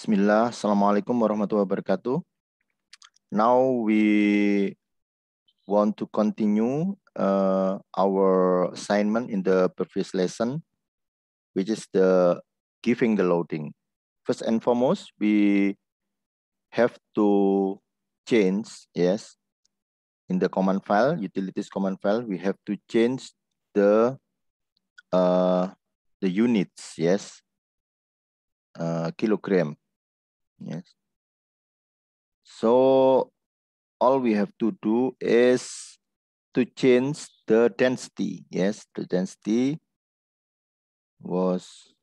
Bismillah, Assalamualaikum warahmatullahi wabarakatuh. Now we want to continue uh, our assignment in the previous lesson, which is the giving the loading. First and foremost, we have to change, yes, in the command file, utilities command file, we have to change the uh, the units, yes, uh, kilogram. Yes. So all we have to do is to change the density. Yes, the density was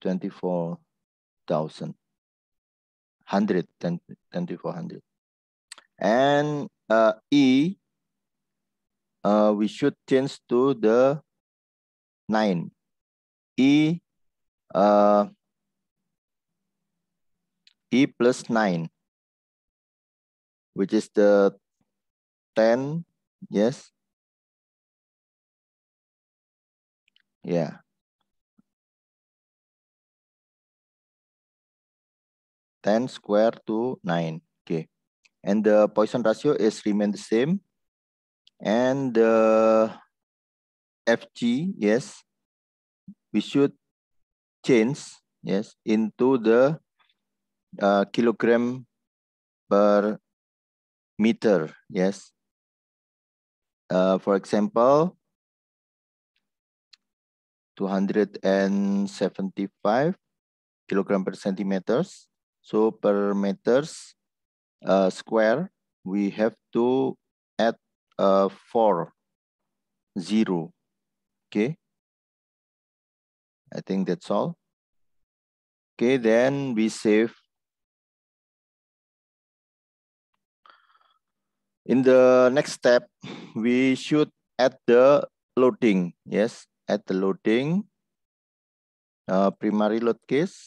24,000, 100, 2400. And uh, E, uh, we should change to the 9. E, uh, plus 9 which is the 10 yes yeah Ten square to nine. Okay, and the Poisson ratio is remain the same, and the FG yes, we should change yes into the uh, kilogram per meter. Yes. Uh, for example, 275 kilogram per centimeters. So per meters uh, square, we have to add uh, four zero. Okay. I think that's all. Okay, then we save In the next step, we should add the loading. Yes, add the loading. Uh, primary load case.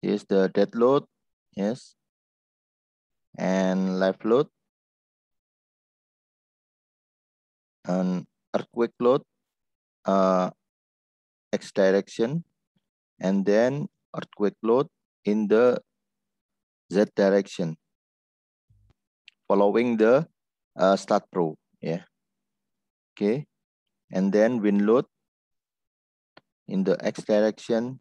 Is the dead load. Yes. And live load. And earthquake load. Uh, x direction and then earthquake load in the z direction following the uh, start pro. Yeah. Okay. And then wind load in the X direction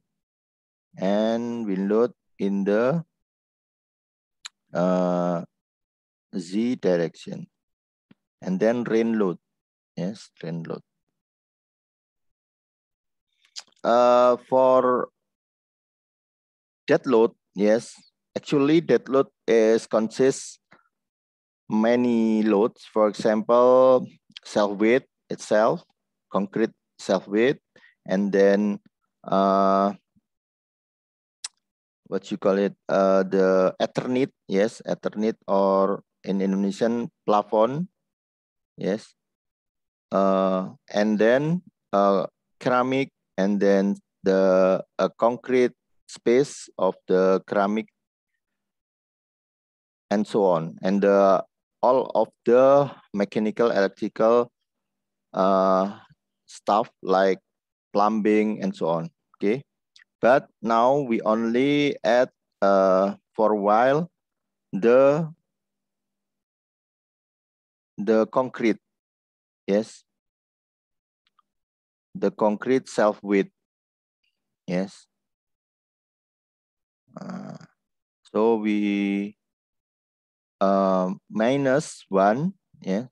and wind load in the uh, Z direction. And then rain load. Yes, rain load. Uh, for dead load, yes, actually dead load is consists many loads. For example, self weight itself, concrete self weight, and then uh, what you call it, uh, the Ethernet, yes, Ethernet or in Indonesian plafon, yes, uh, and then uh, ceramic, and then the uh, concrete space of the ceramic and so on. And the all of the mechanical, electrical uh, stuff like plumbing and so on. Okay, but now we only add uh, for a while the the concrete. Yes, the concrete self width. Yes. Uh, so we uh, minus 1 yeah,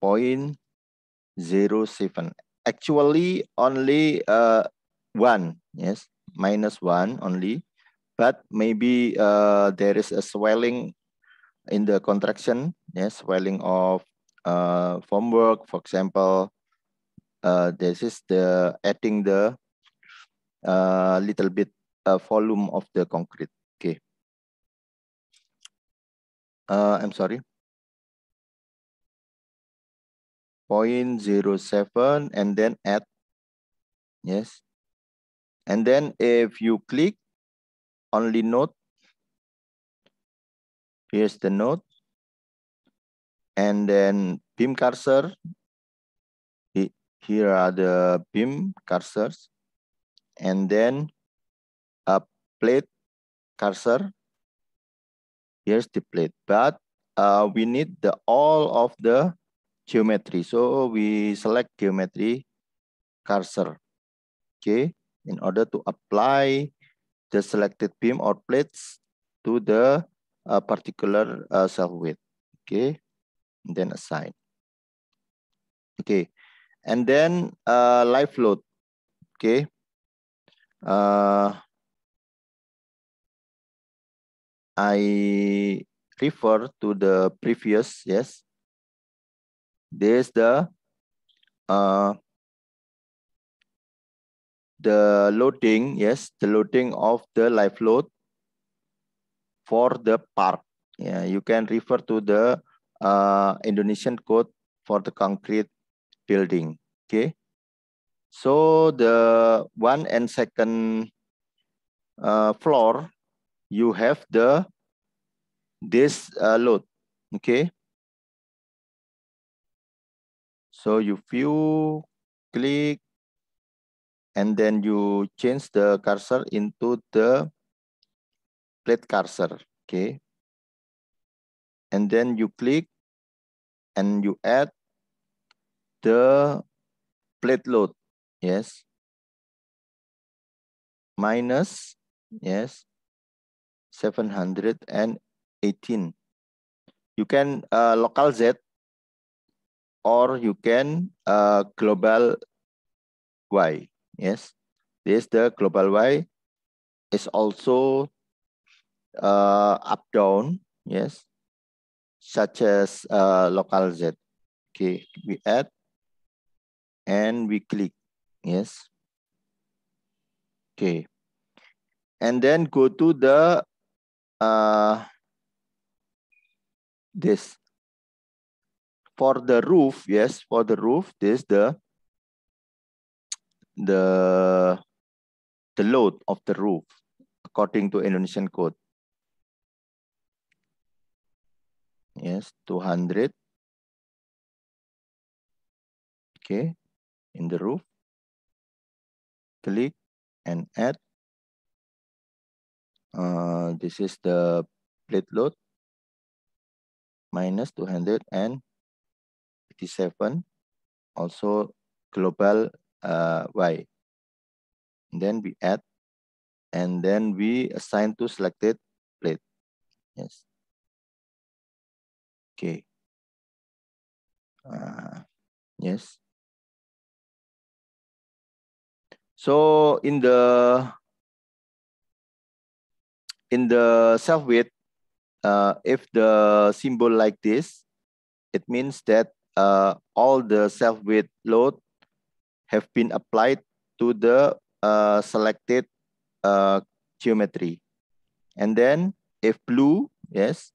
point zero seven. Actually, only uh, 1, yes, minus 1 only. But maybe uh, there is a swelling in the contraction, yes, swelling of uh, formwork, for example. Uh, this is the adding the uh, little bit uh, volume of the concrete. Uh, I'm sorry. 0.07 and then add. Yes. And then if you click only note, here's the note. And then beam cursor. Here are the beam cursors. And then a plate cursor Here's the plate, but uh, we need the all of the geometry. So we select geometry cursor, okay, in order to apply the selected beam or plates to the uh, particular uh, self width, okay, and then assign. Okay, and then uh, live load, okay. Uh, I refer to the previous, yes. This the uh, the loading, yes, the loading of the live load for the park. Yeah, you can refer to the uh, Indonesian code for the concrete building. Okay. So the one and second uh, floor you have the this uh, load, okay? So you few click and then you change the cursor into the plate cursor, okay? And then you click and you add the plate load, yes? Minus, yes? 718. You can uh, local Z or you can uh, global Y. Yes, this the global Y is also uh, up down. Yes, such as uh, local Z. Okay, we add and we click. Yes. Okay. And then go to the uh, this for the roof yes for the roof this the the the load of the roof according to Indonesian code yes 200 okay in the roof click and add uh, this is the plate load minus 257 also global uh, y and then we add and then we assign to selected plate yes okay uh, yes so in the in the self-weight, uh, if the symbol like this, it means that uh, all the self-weight load have been applied to the uh, selected uh, geometry. And then if blue, yes,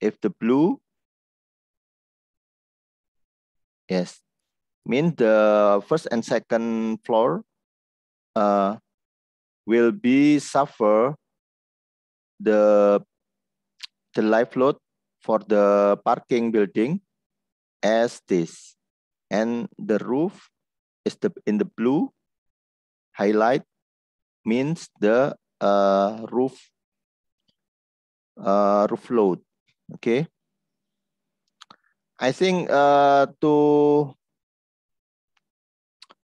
if the blue, yes, means the first and second floor uh, will be suffer the the live load for the parking building as this and the roof is the in the blue highlight means the uh, roof uh, roof load okay i think uh, to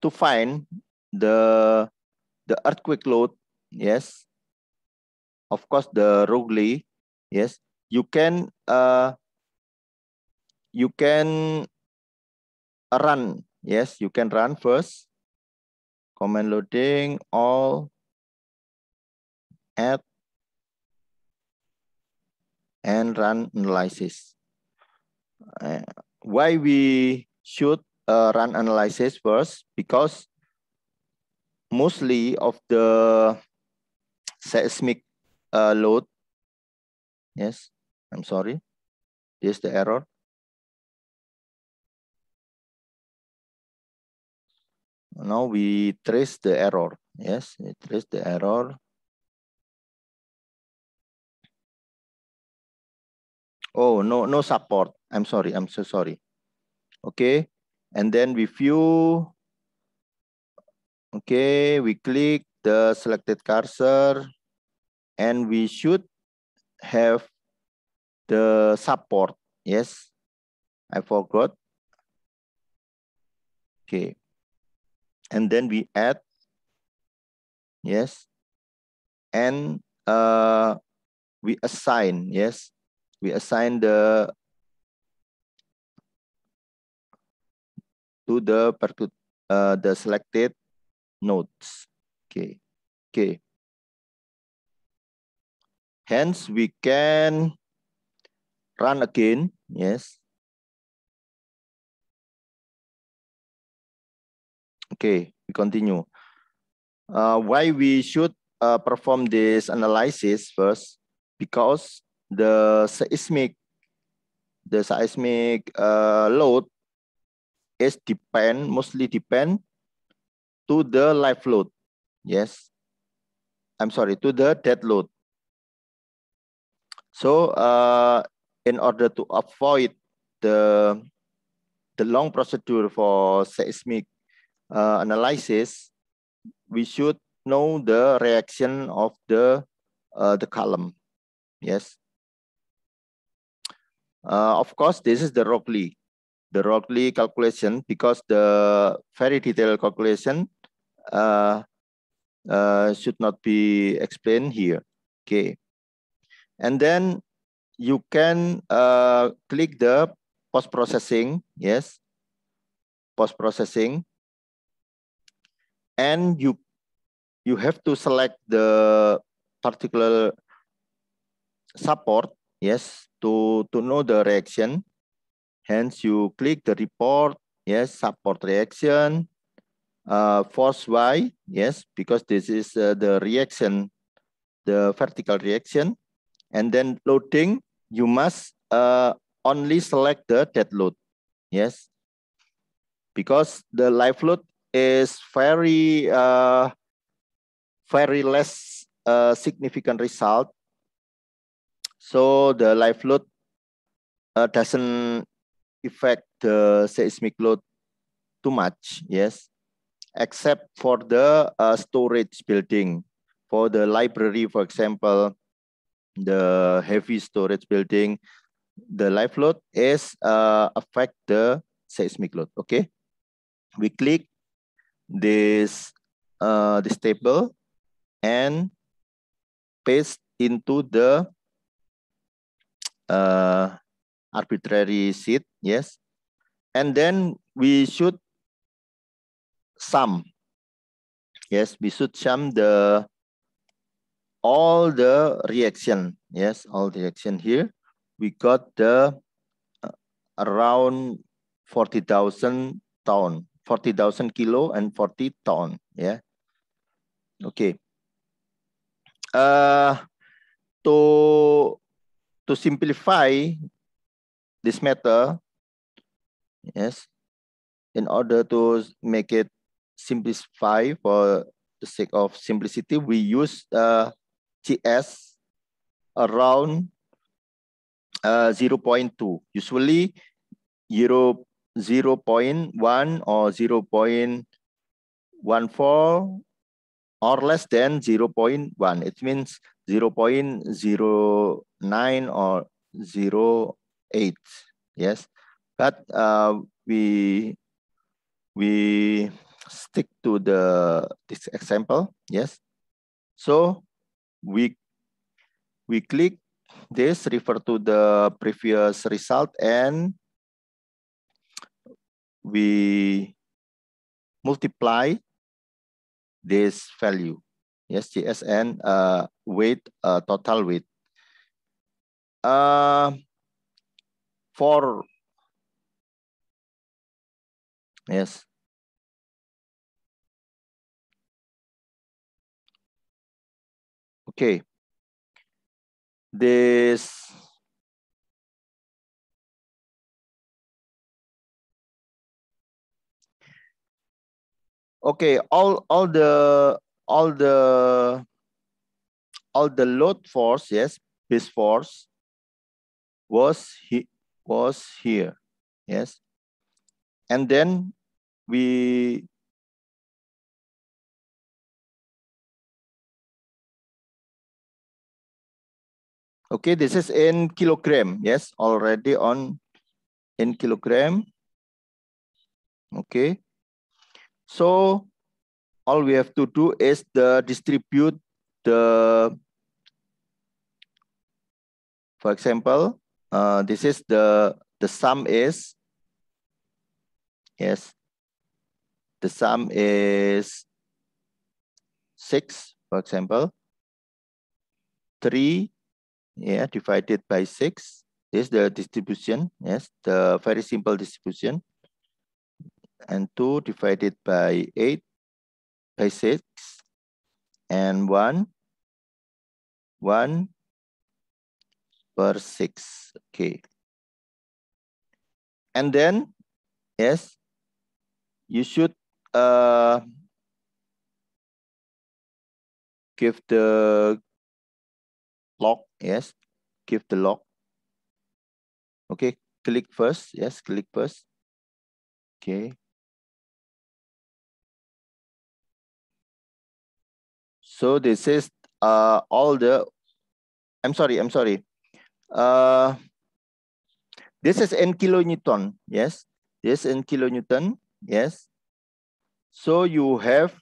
to find the the earthquake load yes of course the Rogli, yes, you can uh, you can run, yes, you can run first. Command loading all add and run analysis. Uh, why we should uh, run analysis first? Because mostly of the seismic uh, load. Yes, I'm sorry. This is the error. Now we trace the error. Yes, we trace the error. Oh, no, no support. I'm sorry. I'm so sorry. Okay. And then we view. Okay, we click the selected cursor. and we should have the support. Yes, I forgot. Okay. And then we add, yes, and uh, we assign, yes, we assign the to the uh, the selected nodes. Okay, okay. Hence, we can run again. Yes. Okay, we continue. Uh, why we should uh, perform this analysis first? Because the seismic, the seismic uh, load is depend mostly depend to the live load. Yes, I'm sorry to the dead load. So uh, in order to avoid the, the long procedure for seismic uh, analysis, we should know the reaction of the, uh, the column. Yes. Uh, of course, this is the Rockley, the Rockley calculation because the very detailed calculation uh, uh, should not be explained here. Okay. And then you can uh, click the post processing, yes, post processing. And you you have to select the particular support, yes, to to know the reaction. Hence, you click the report, yes, support reaction, uh, force Y, yes, because this is uh, the reaction, the vertical reaction. And then loading, you must uh, only select the dead load. Yes. Because the live load is very, uh, very less uh, significant result. So the live load uh, doesn't affect the seismic load too much. Yes. Except for the uh, storage building, for the library, for example, the heavy storage building, the live load is uh, affect the seismic load. Okay, we click this uh, this table and paste into the uh, arbitrary sheet. Yes, and then we should sum. Yes, we should sum the all the reaction. Yes, all the reaction here. We got the uh, around 40,000 ton, 40,000 kilo and 40 ton. Yeah. Okay. Uh, to, to simplify this matter, yes, in order to make it simplify for the sake of simplicity, we use uh, TS around uh, 0.2. Usually, euro 0 0.1 or 0 0.14 or less than 0 0.1. It means 0 0.09 or 0 0.8. Yes, but uh, we we stick to the this example. Yes, so we, we click this, refer to the previous result, and we multiply this value. Yes, GSN uh, weight, uh, total weight. Uh, for, yes, Okay. This okay all all the all the all the load force yes this force was he was here yes and then we Okay, this is in kilogram. Yes, already on in kilogram. Okay. So all we have to do is the distribute the, for example, uh, this is the, the sum is, yes, the sum is six, for example, three, yeah, divided by 6. This is the distribution, yes, the very simple distribution. And 2 divided by 8, by 6. And 1, 1 per 6, okay. And then, yes, you should uh, give the log Yes, give the log. Okay, click first. Yes, click first. Okay. So this is uh, all the, I'm sorry, I'm sorry. Uh, this is N kilonewton, yes. This N kilonewton, yes. So you have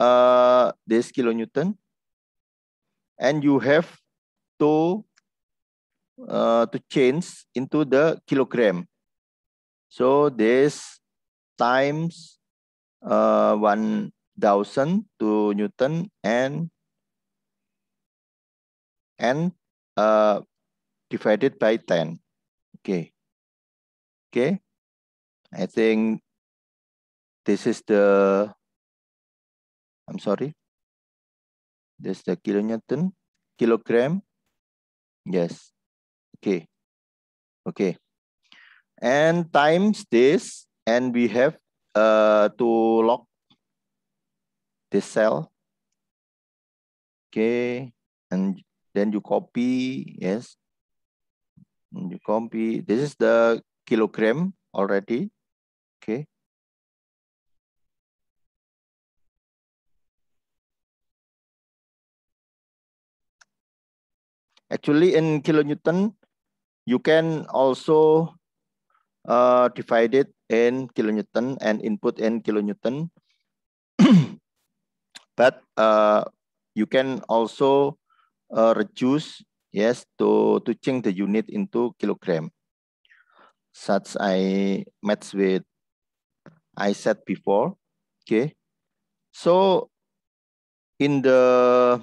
uh, this kilonewton and you have to uh, to change into the kilogram. So this times uh, thousand to Newton and and uh, divided by ten. Okay. Okay. I think this is the, I'm sorry. This is the kilonewton, kilogram Yes. Okay. Okay. And times this, and we have uh, to lock this cell. Okay. And then you copy. Yes. And you copy. This is the kilogram already. Actually, in kilonewton, you can also uh, divide it in kilonewton and input in kilonewton. but uh, you can also uh, reduce yes to to change the unit into kilogram such i match with i said before okay so in the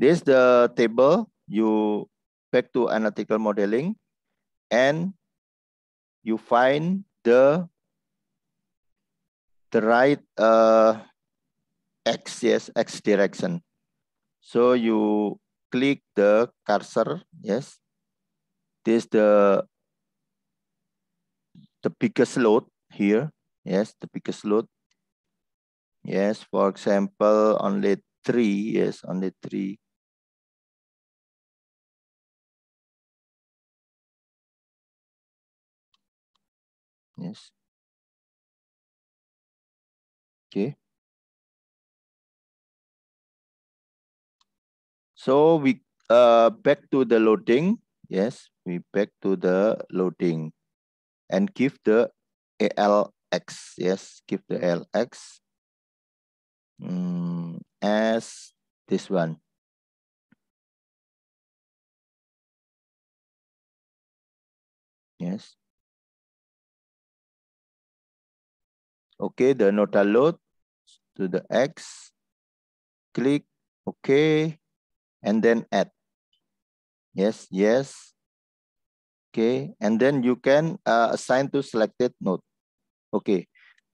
This the table you back to analytical modeling and you find the the right uh, x yes x direction. So you click the cursor yes. This the the biggest load here yes the biggest load yes for example only three yes only three okay so we uh, back to the loading yes we back to the loading and give the ALX yes give the ALX um, mm, as this one yes Okay, the nota load to the X. Click okay, And then add. Yes, yes. Okay, and then you can uh, assign to selected node. Okay,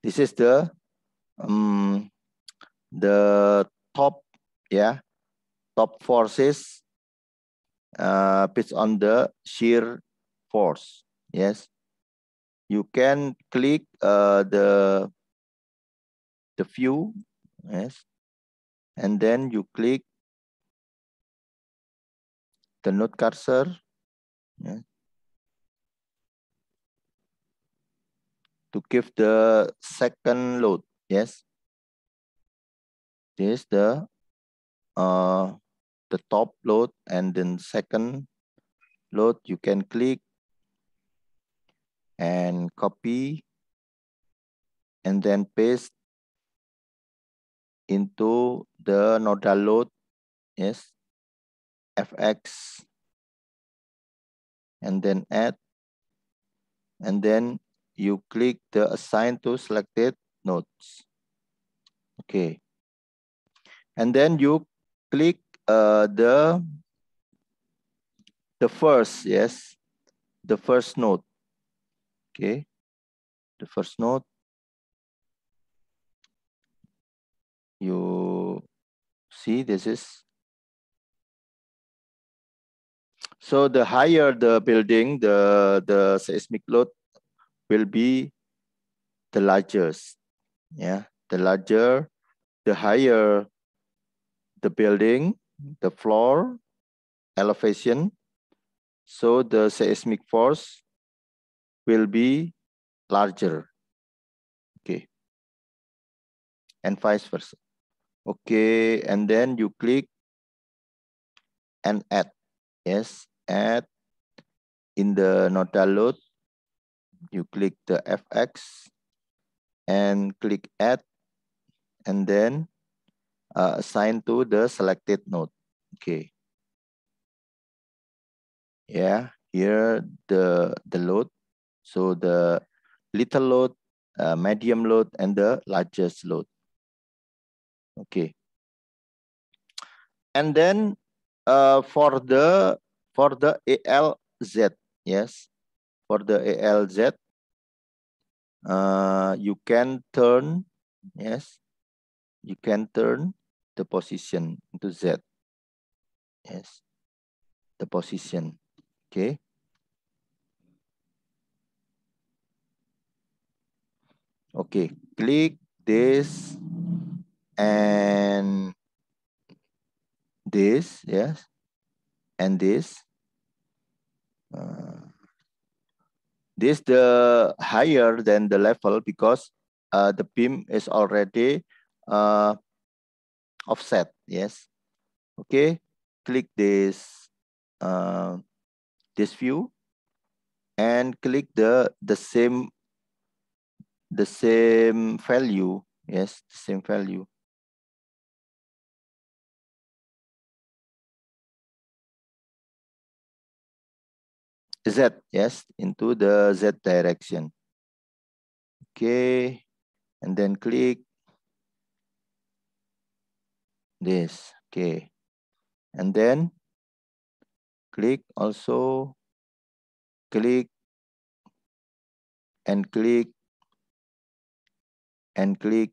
this is the um, the top, yeah, top forces uh, based on the shear force. Yes, you can click uh, the the view, yes, and then you click the node cursor yes, to give the second load, yes. This is the uh, the top load and then second load you can click and copy and then paste into the nodal load yes fx and then add and then you click the assign to selected nodes okay and then you click uh, the the first yes the first node okay the first node you see this is so the higher the building the the seismic load will be the largest yeah the larger the higher the building the floor elevation so the seismic force will be larger okay and vice versa Okay, and then you click and add. Yes, add in the Nota load. You click the FX and click add and then uh, assign to the selected node. Okay. Yeah, here the, the load. So the little load, uh, medium load, and the largest load. Okay. And then uh, for the for the ALZ, yes, for the ALZ, uh, you can turn, yes, you can turn the position into Z, yes, the position, okay. Okay, click this and this, yes, and this. Uh, this the higher than the level because uh, the beam is already uh, offset, yes. Okay, click this, uh, this view and click the, the same the same value, yes, the same value. Z, yes, into the Z direction. Okay, and then click this, okay. And then click also, click and click and click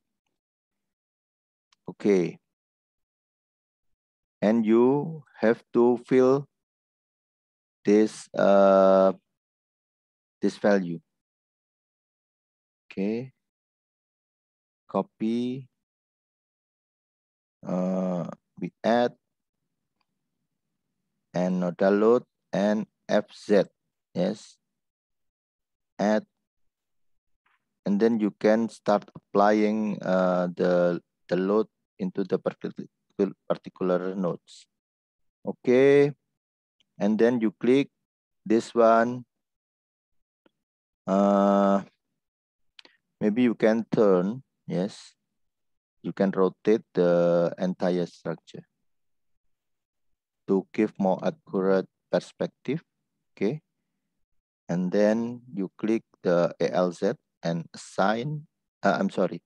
okay and you have to fill this uh, this value. Okay. Copy. Uh, we add and nodal load and fz. Yes. Add. And then you can start applying uh, the, the load into the particular nodes. Okay and then you click this one. Uh, maybe you can turn, yes. You can rotate the entire structure to give more accurate perspective, okay? And then you click the ALZ and assign, uh, I'm sorry,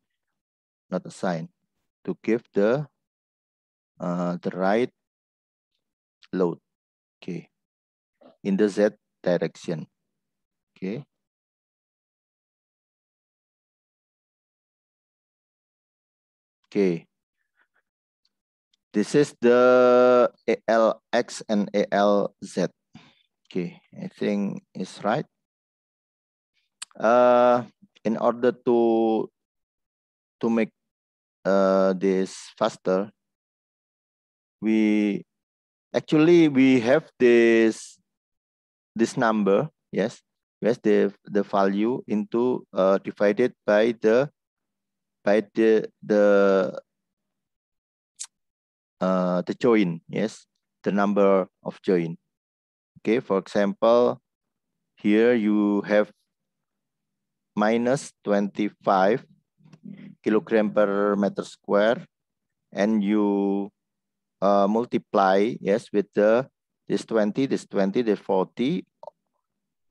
not assign, to give the, uh, the right load. okay, in the Z direction. Okay. Okay. This is the ALX and ALZ. Okay, I think it's right. Uh, in order to to make uh, this faster, we actually we have this this number yes yes the the value into uh, divided by the by the the uh, the join yes the number of join okay for example here you have minus 25 kilogram per meter square and you uh, multiply, yes, with the this 20, this 20, the 40,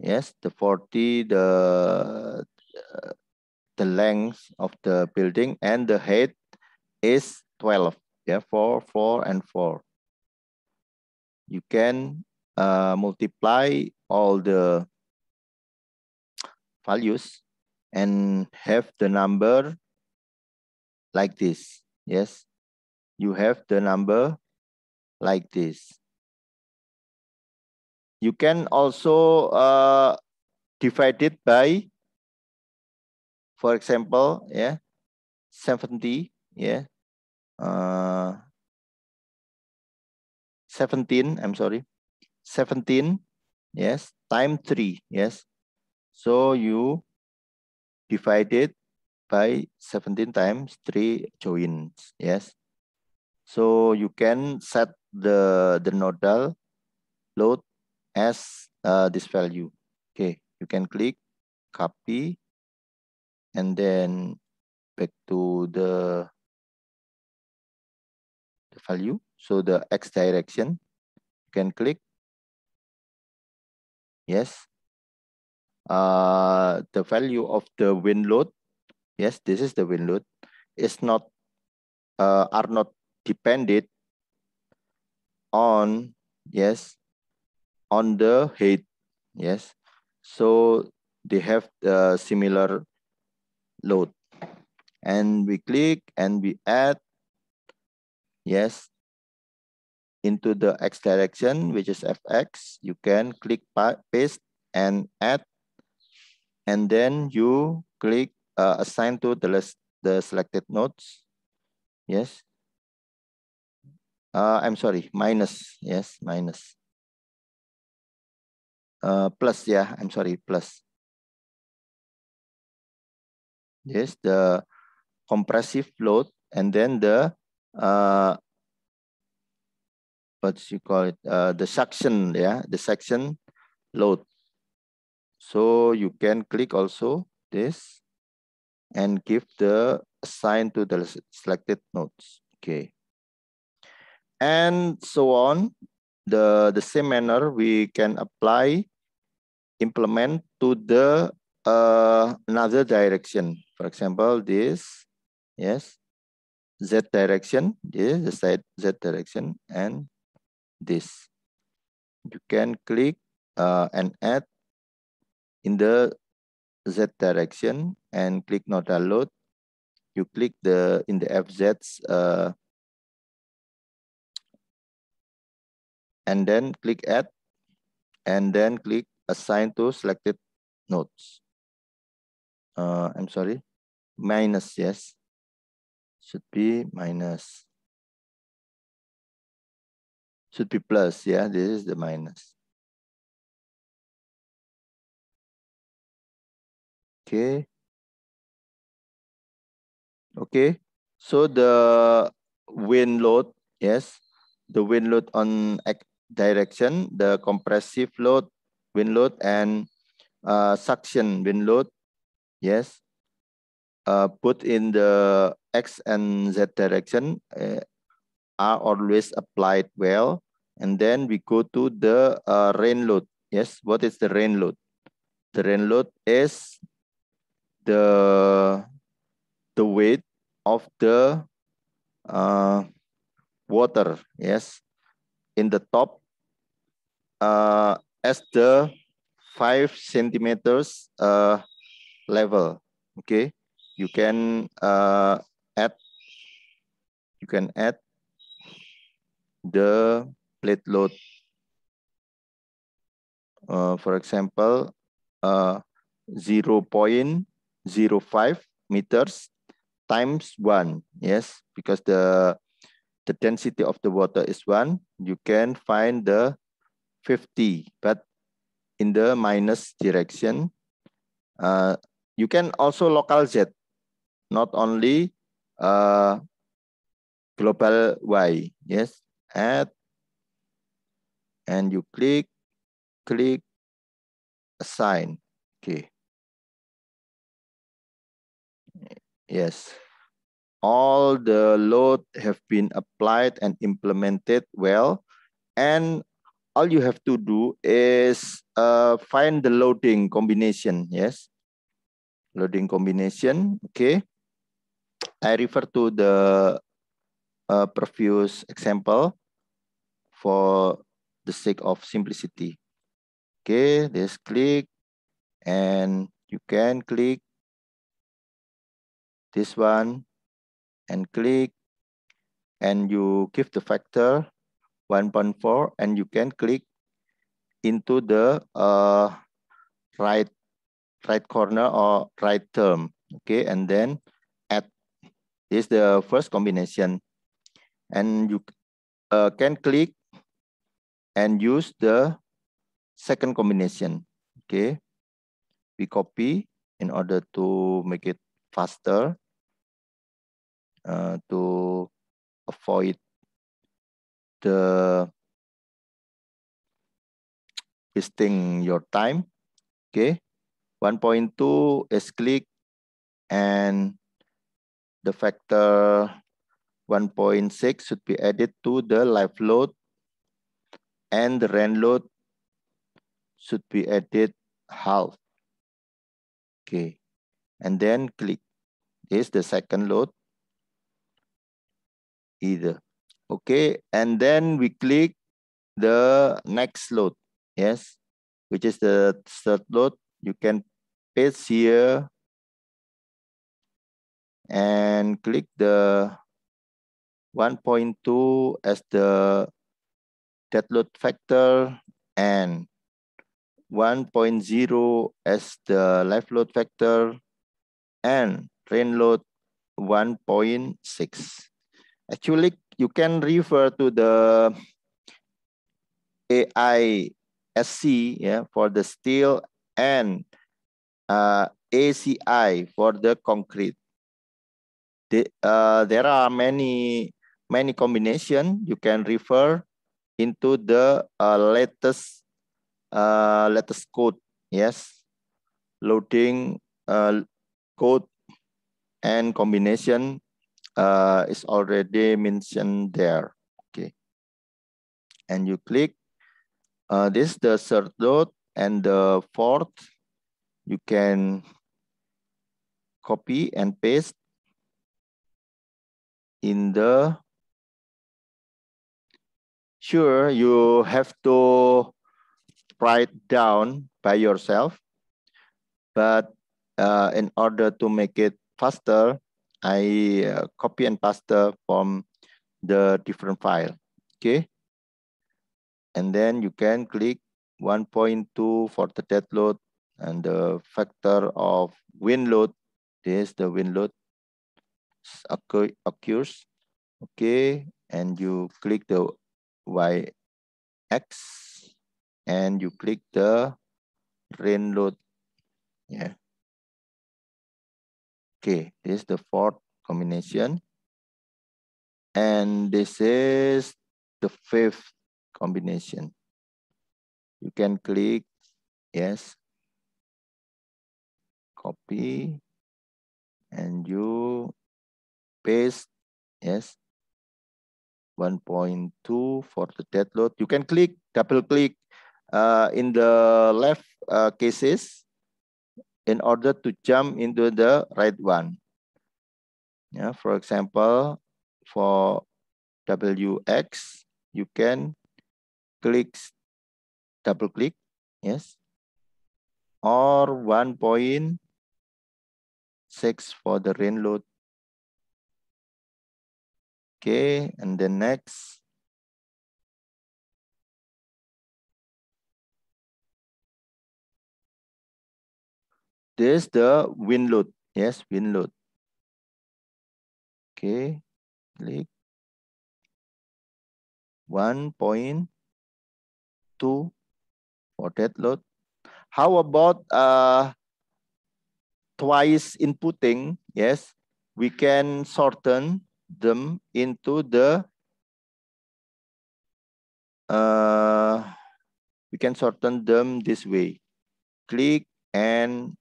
yes, the 40, the, the length of the building and the height is 12, yeah, 4, 4, and 4. You can uh, multiply all the values and have the number like this, yes, you have the number like this. You can also uh, divide it by, for example, yeah, 70, yeah, uh, 17, I'm sorry, 17, yes, time 3, yes. So you divide it by 17 times 3 joins, yes. So you can set the, the nodal load as uh, this value. Okay, you can click copy and then back to the, the value. So the X direction, you can click. Yes. Uh, the value of the wind load. Yes, this is the wind load. It's not uh, are not depended on, yes, on the height, yes. So they have the similar load. And we click and we add, yes, into the x direction, which is fx. You can click paste and add, and then you click uh, assign to the, the selected nodes. Yes, uh, I'm sorry, minus. Yes, minus. Uh, plus, yeah, I'm sorry, plus. Yes, the compressive load and then the, uh, what you call it, uh, the suction, yeah, the suction load. So you can click also this and give the sign to the selected nodes. Okay and so on. The, the same manner we can apply implement to the uh, another direction. For example, this, yes, z direction, this the side z direction, and this. You can click uh, and add in the z direction and click not allowed. You click the in the FZ's uh, and then click add, and then click assign to selected nodes. Uh, I'm sorry, minus, yes. Should be minus. Should be plus, yeah, this is the minus. Okay. Okay, so the win load, yes, the win load on direction, the compressive load, wind load, and uh, suction wind load, yes, uh, put in the x and z direction uh, are always applied well. And then we go to the uh, rain load. Yes, what is the rain load? The rain load is the the weight of the uh, water. Yes, in the top uh, as the five centimeters uh, level. Okay, you can uh, add you can add the plate load. Uh, for example, uh, 0.05 meters times one. Yes, because the the density of the water is 1, you can find the 50, but in the minus direction. Uh, you can also local Z, not only uh, global Y. Yes, add, and you click, click, assign. Okay. Yes all the load have been applied and implemented well. And all you have to do is uh, find the loading combination, yes? Loading combination, okay? I refer to the uh, previous example for the sake of simplicity. Okay, just click and you can click this one and click and you give the factor 1.4 and you can click into the uh, right right corner or right term okay and then add this is the first combination and you uh, can click and use the second combination okay we copy in order to make it faster uh, to avoid the wasting your time. Okay. 1.2 is click and the factor 1.6 should be added to the live load and the rand load should be added half. Okay. And then click. This is the second load either okay and then we click the next load yes which is the third load you can paste here and click the 1.2 as the dead load factor and 1.0 as the life load factor and train load 1.6 Actually, you can refer to the AISC yeah, for the steel and uh, ACI for the concrete. The, uh, there are many many combination you can refer into the uh, latest uh, latest code. Yes, loading uh, code and combination uh, is already mentioned there. Okay. And you click uh, this, the third dot and the fourth, you can copy and paste in the sure you have to write down by yourself but uh, in order to make it faster I uh, copy and paste from the different file. Okay. And then you can click 1.2 for the death load and the factor of wind load. This the wind load occurs. Okay. And you click the Y X and you click the rain load. Yeah. Okay, this is the fourth combination. And this is the fifth combination. You can click yes, copy, and you paste yes 1.2 for the dead load. You can click, double click uh, in the left uh, cases in order to jump into the right one. Yeah, for example, for WX, you can click, double click, yes, or 1.6 for the rain load. Okay, and the next This the win load. Yes, win load. Okay, click. 1.2 for that load. How about uh, twice inputting? Yes, we can shorten them into the uh, we can shorten them this way. Click and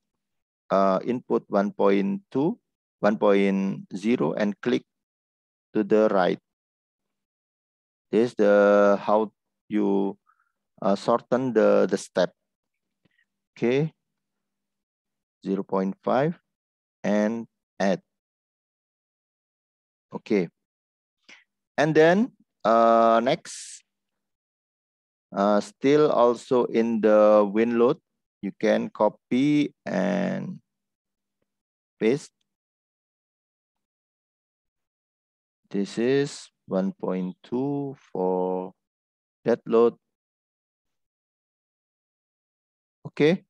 uh, input 1.2, 1.0 and click to the right. This is the how you uh, shorten the, the step. Okay, 0 0.5 and add. Okay. And then uh, next, uh, still also in the win load, you can copy and paste. This is 1.2 for that load. Okay,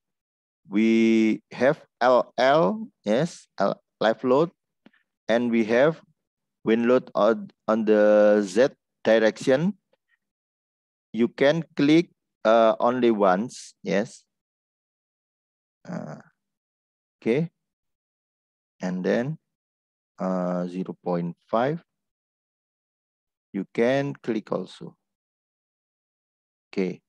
we have LL, yes, L live load, and we have wind load on, on the Z direction. You can click uh, only once, yes, uh, okay. And then uh, 0 0.5. You can click also. Okay.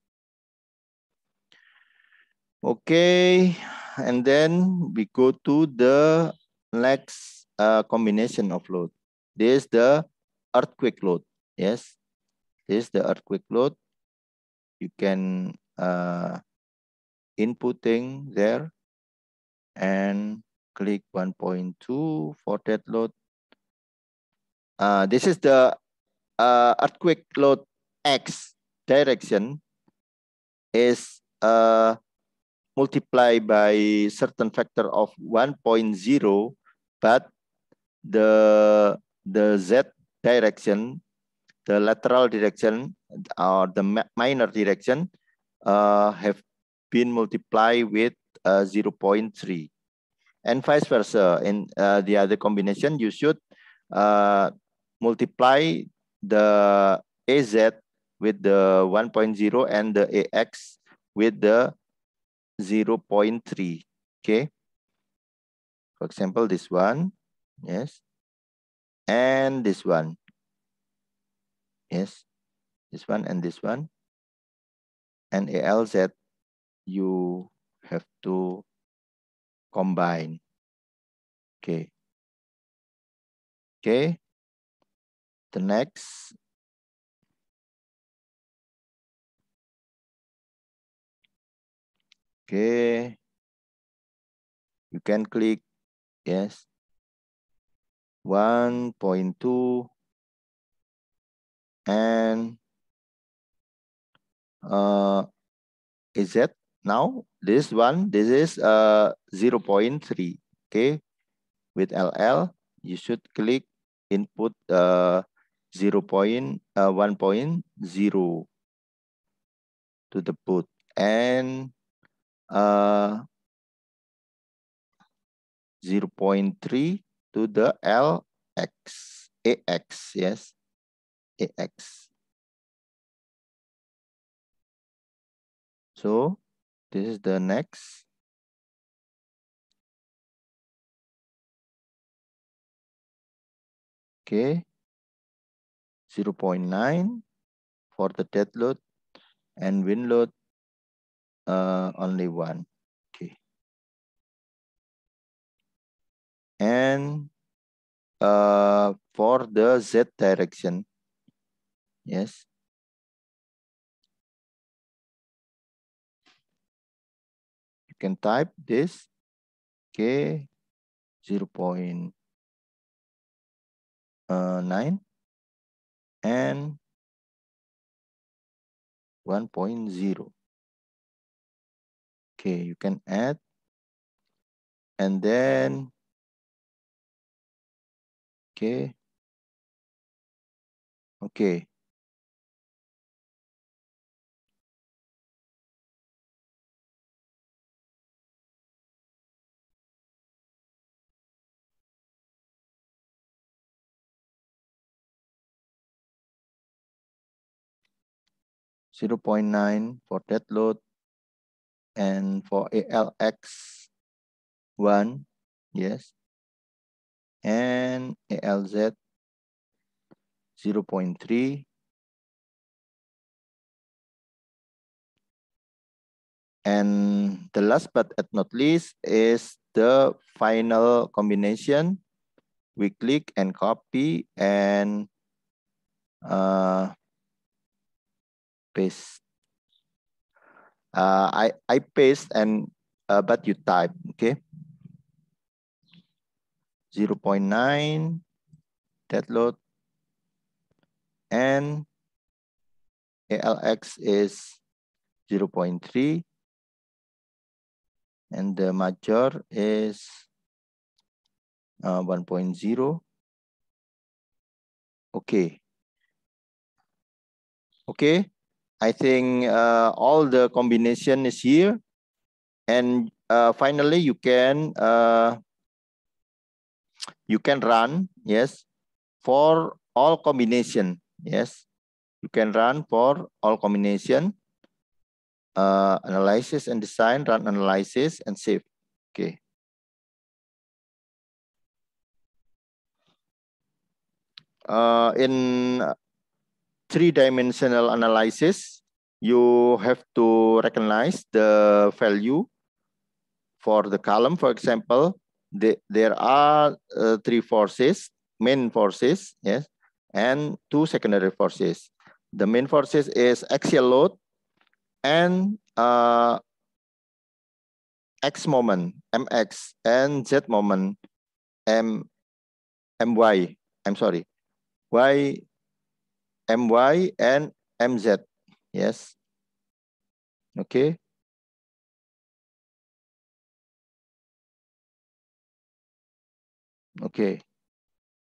Okay. And then we go to the next uh, combination of load. This is the earthquake load. Yes. This is the earthquake load. You can uh, inputting there and click 1.2 for that load. Uh, this is the uh, earthquake load X direction is uh, multiplied by certain factor of 1.0, but the, the Z direction, the lateral direction or the minor direction uh, have been multiplied with uh, 0.3 and vice versa. In uh, the other combination, you should uh, multiply the AZ with the 1.0 and the AX with the 0.3, okay? For example, this one, yes, and this one, yes, this one and this one, and ALZ you have to combine. Okay. Okay. The next. Okay. You can click yes. 1.2 and uh, is it Now, this one, this is uh, 0 0.3. Okay. With LL, you should click input uh, 0 point, uh, 1.0 to the put And uh, 0.3 to the LX, AX, yes, AX. So this is the next. Okay. 0 0.9 for the dead load and wind load uh, only one. Okay. And uh, for the Z direction, yes, You can type this K 0 uh, 0.9 and 1.0. Okay, you can add and then okay okay 0 0.9 for dead load, and for ALX 1, yes, and ALZ 0 0.3, And the last but not least is the final combination. We click and copy and uh, paste. Uh, I, I paste and, uh, but you type, okay? 0.9 dead load and ALX is 0.3 and the major is uh, 1.0. Okay. Okay. I think uh, all the combination is here. And uh, finally, you can uh, you can run, yes, for all combination. Yes, you can run for all combination. Uh, analysis and design, run analysis and save. Okay. Uh, in three-dimensional analysis, you have to recognize the value for the column. For example, the, there are uh, three forces, main forces, yes, and two secondary forces. The main forces is axial load and uh, x moment, mx, and z moment, m, my. I'm sorry, y MY and MZ. Yes. Okay. Okay.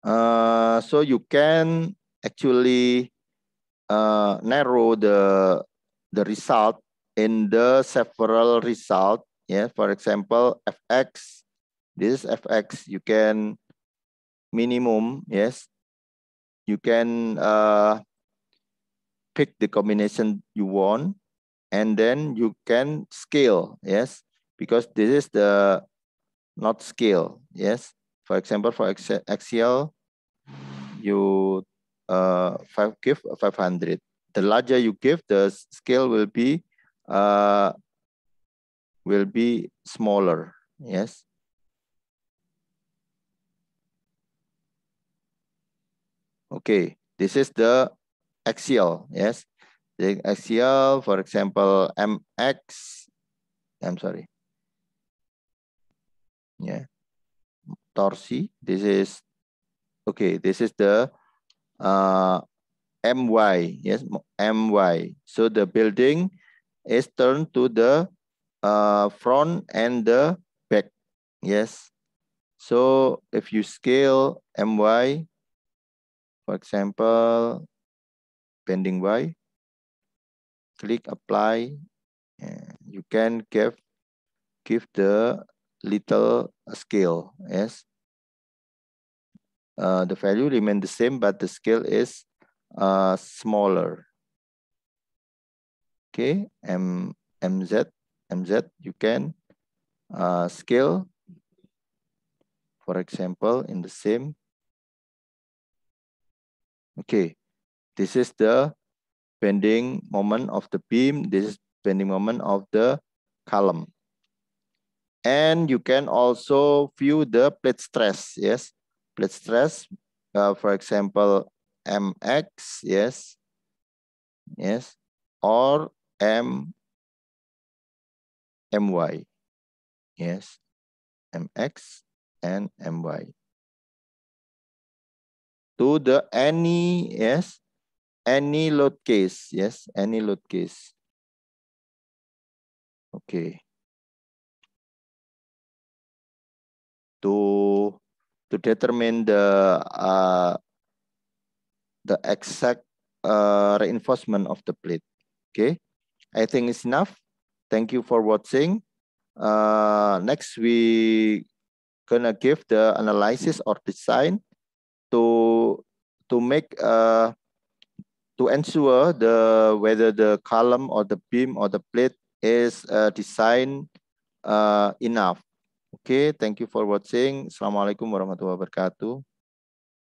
Uh, so you can actually uh, narrow the the result in the several result. Yeah, for example, fx. This is fx. You can minimum. Yes, you can uh, pick the combination you want and then you can scale, yes, because this is the not scale, yes. For example, for axial, you uh, five, give 500. The larger you give, the scale will be uh, will be smaller, yes. Okay, this is the axial, yes. The axial, for example, mx, I'm sorry. Yeah, torsi, this is, okay, this is the uh, my, yes, my. So the building is turned to the uh, front and the back, yes. So if you scale my, for example, pending Y. click apply you can give give the little scale yes uh, the value remain the same but the scale is uh, smaller okay m mz mz you can uh, scale for example in the same okay this is the bending moment of the beam. This is bending moment of the column. And you can also view the plate stress. Yes, plate stress, uh, for example, mx. Yes, yes, or m my. Yes, mx and my. To the any yes any load case. Yes, any load case. Okay. To to determine the uh, the exact uh, reinforcement of the plate. Okay, I think it's enough. Thank you for watching. Uh, next, we gonna give the analysis or design to to make uh, to ensure the whether the column or the beam or the plate is uh, designed uh, enough. Okay, thank you for watching. Assalamualaikum warahmatullahi wabarakatuh.